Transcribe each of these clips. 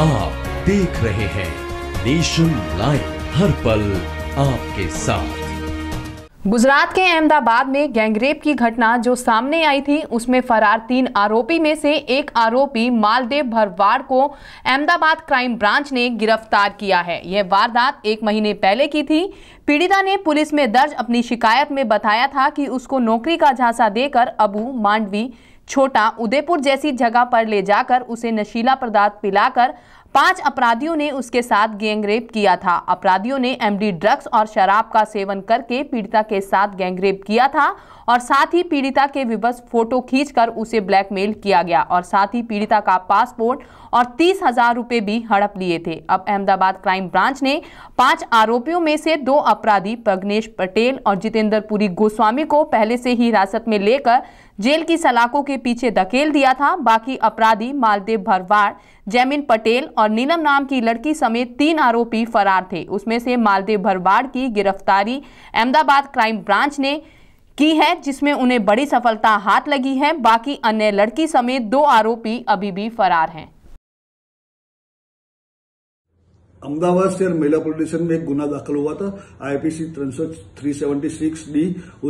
आप देख रहे हैं नेशन लाइव हर पल आपके साथ गुजरात के अहमदाबाद में गैंगरेप की घटना जो सामने आई थी उसमें फरार तीन आरोपी में से एक आरोपी मालदेव भरवाड़ को अहमदाबाद क्राइम ब्रांच ने गिरफ्तार किया है यह वारदात एक महीने पहले की थी पीड़िता ने पुलिस में दर्ज अपनी शिकायत में बताया था कि उसको नौकरी का झांसा देकर अबू मांडवी छोटा उदयपुर जैसी जगह पर ले जाकर उसे नशीला पदार्थ पिलाकर पांच अपराधियों ने उसके साथ गैंगरेप किया था अपराधियों ने एमडी ड्रग्स और शराब का सेवन करके पीड़िता के साथ गैंगरेप किया था और साथ ही पीड़िता के विवश फोटो खींचकर उसे ब्लैकमेल किया गया और साथ ही पीड़िता का पासपोर्ट और तीस हजार रूपए भी हड़प लिए थे अब अहमदाबाद क्राइम ब्रांच ने पांच आरोपियों में से दो अपराधी प्रग्नेश पटेल और जितेंद्र पुरी गोस्वामी को पहले से ही हिरासत में लेकर जेल की सलाखों के पीछे धकेल दिया था बाकी अपराधी मालदेव भरवाड़ जैमिन पटेल और नीलम नाम की लड़की समेत तीन आरोपी फरार थे उसमें से मालदेव भरवाड़ की गिरफ्तारी अहमदाबाद क्राइम ब्रांच ने की है जिसमें उन्हें बड़ी सफलता हाथ लगी है बाकी अन्य लड़की समेत दो आरोपी अभी भी फरार हैं अहमदाबाद शहर महिला पुलिस में एक गुना दाखिल हुआ था IPC three seventy six D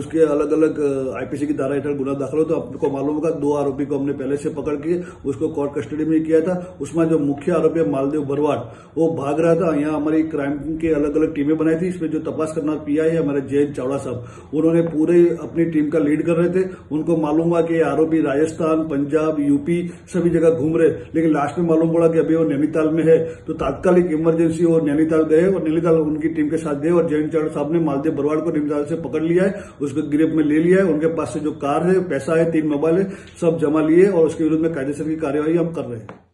उसके अलग अलग आईपीसी की धारा गुना दाखिल हुआ तो आपको मालूम होगा दो आरोपी को हमने पहले से पकड़ के उसको कोर्ट कस्टडी में किया था उसमें जो मुख्य आरोपी मालदेव बरवाट वो भाग रहा था यहाँ हमारी क्राइम के अलग अलग टीमें बनाई थी इसमें जो तपास करना पीआई है हमारे जयंत चावड़ा साहब उन्होंने पूरे अपनी टीम का लीड कर रहे थे उनको मालूम हुआ कि आरोपी राजस्थान पंजाब यूपी सभी जगह घूम रहे लेकिन लास्ट में मालूम पड़ा कि अभी वो नैनीताल में है तो तात्कालिक इमरजेंसी हरदेव सिंह और नैनीताल गए और नैनीताल उनकी टीम के साथ गए और जयंत चौड़ साहब ने मालदेव बरवाड़ को नैनीताल से पकड़ लिया है उसको गिरफ्त में ले लिया है उनके पास से जो कार है पैसा है तीन मोबाइल है सब जमा लिए और उसके विरुद्ध में कायदेसर की कार्यवाही हम कर रहे हैं